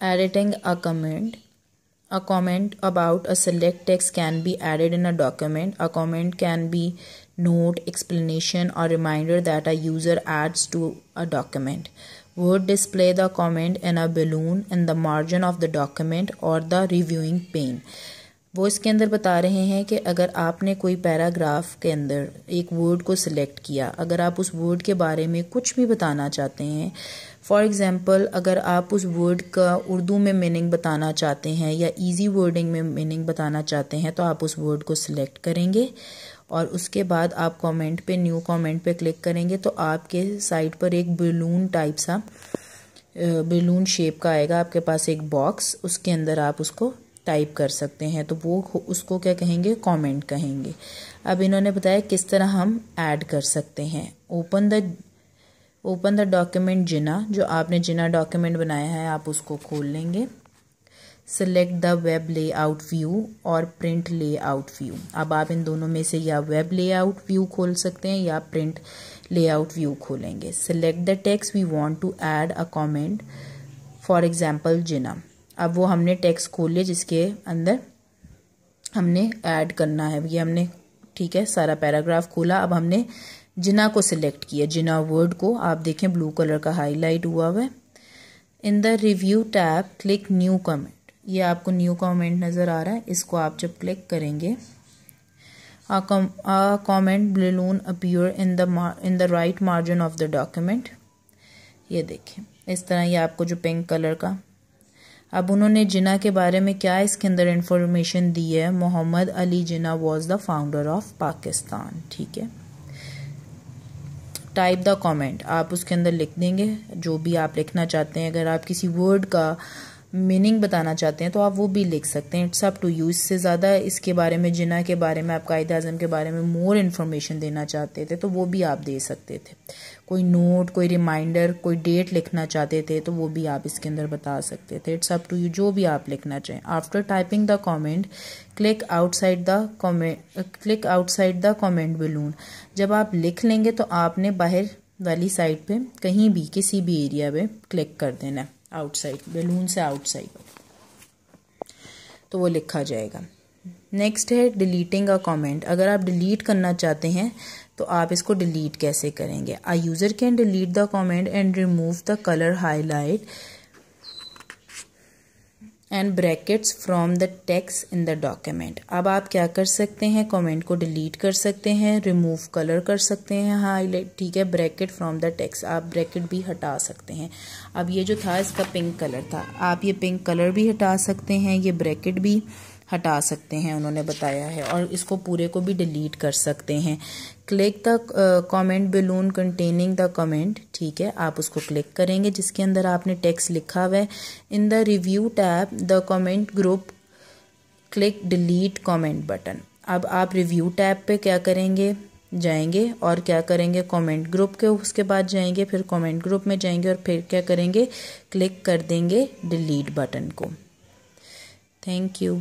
Editing a comment. A comment about a select text can be added in a document. A comment can be note, explanation, or reminder that a user adds to a document. Would display the comment in a balloon in the margin of the document or the reviewing pane. वो इसके अंदर बता रहे हैं कि अगर आपने कोई पैराग्राफ के अंदर एक वर्ड को सिलेक्ट किया अगर आप उस वर्ड के बारे में कुछ भी बताना चाहते हैं फॉर एग्ज़ाम्पल अगर आप उस वर्ड का उर्दू में मीनिंग बताना चाहते हैं या इजी वर्डिंग में मीनिंग बताना चाहते हैं तो आप उस वर्ड को सिलेक्ट करेंगे और उसके बाद आप कमेंट पे न्यू कमेंट पे क्लिक करेंगे तो आपके साइट पर एक बलून टाइप सा बलून शेप का आएगा आपके पास एक बॉक्स उसके अंदर आप उसको टाइप कर सकते हैं तो वो उसको क्या कहेंगे कमेंट कहेंगे अब इन्होंने बताया किस तरह हम ऐड कर सकते हैं open the open the document Jinnah जो आपने जिना डॉक्यूमेंट बनाया है आप उसको खोल लेंगे select the web layout view और प्रिंट लेआउट व्यू अब आप इन दोनों में से या वेब लेआउट व्यू खोल सकते हैं या प्रिंट लेआउट व्यू खोलेंगे select the text we want to add a comment for example Jinnah अब वो हमने टेक्स्ट खोल लिया जिसके अंदर हमने ऐड करना है ये हमने ठीक है सारा पैराग्राफ खोला अब हमने जिना को सिलेक्ट किया जिना वर्ड को आप देखें ब्लू कलर का हाईलाइट हुआ हुआ है in the review tab click new comment ये आपको न्यू कमेंट नज़र आ रहा है इसको आप जब क्लिक करेंगे a comment balloon comment in the in the right margin of the document ये देखें इस तरह ये आपको जो पिंक कलर का अब उन्होंने जिना के बारे में क्या इसके अंदर इंफॉर्मेशन दी है Mohammad Ali Jinnah was the founder of Pakistan ठीक है टाइप द कमेंट आप उसके अंदर लिख देंगे जो भी आप लिखना चाहते हैं अगर आप किसी वर्ड का मीनिंग बताना चाहते हैं तो आप वो भी लिख सकते हैं इट्स अप टू यू इससे ज़्यादा इसके बारे में जिना के बारे में आप कायद अजम के बारे में मोर इन्फॉर्मेशन देना चाहते थे तो वो भी आप दे सकते थे कोई नोट कोई रिमाइंडर कोई डेट लिखना चाहते थे तो वो भी आप इसके अंदर बता सकते थे इट्स अप टू यू जो भी आप लिखना चाहें after typing the comment click outside the comment click outside the comment balloon जब आप लिख लेंगे तो आपने बाहर वाली साइड पर कहीं भी किसी भी एरिया में क्लिक कर देना है आउटसाइड बैलून से आउटसाइड तो वो लिखा जाएगा नेक्स्ट है डिलीटिंग अ कमेंट अगर आप डिलीट करना चाहते हैं तो आप इसको डिलीट कैसे करेंगे a user can delete the comment and remove the colour highlight and brackets from the text in the document अब आप क्या कर सकते हैं कमेंट को डिलीट कर सकते हैं रिमूव कलर कर सकते हैं हाईलाइट ठीक है ब्रैकेट फ्रॉम द टेक्स आप ब्रैकेट भी हटा सकते हैं अब ये जो था इसका पिंक कलर था आप ये पिंक कलर भी हटा सकते हैं ये ब्रैकेट भी हटा सकते हैं उन्होंने बताया है और इसको पूरे को भी डिलीट कर सकते हैं click the comment balloon containing the comment ठीक है आप उसको क्लिक करेंगे जिसके अंदर आपने टेक्स्ट लिखा हुआ है in the review tab the comment group click delete comment button अब आप रिव्यू टैब पे क्या करेंगे जाएंगे और क्या करेंगे कमेंट ग्रुप के उसके बाद जाएंगे फिर कमेंट ग्रुप में जाएंगे और फिर क्या करेंगे क्लिक कर देंगे डिलीट बटन को थैंक यू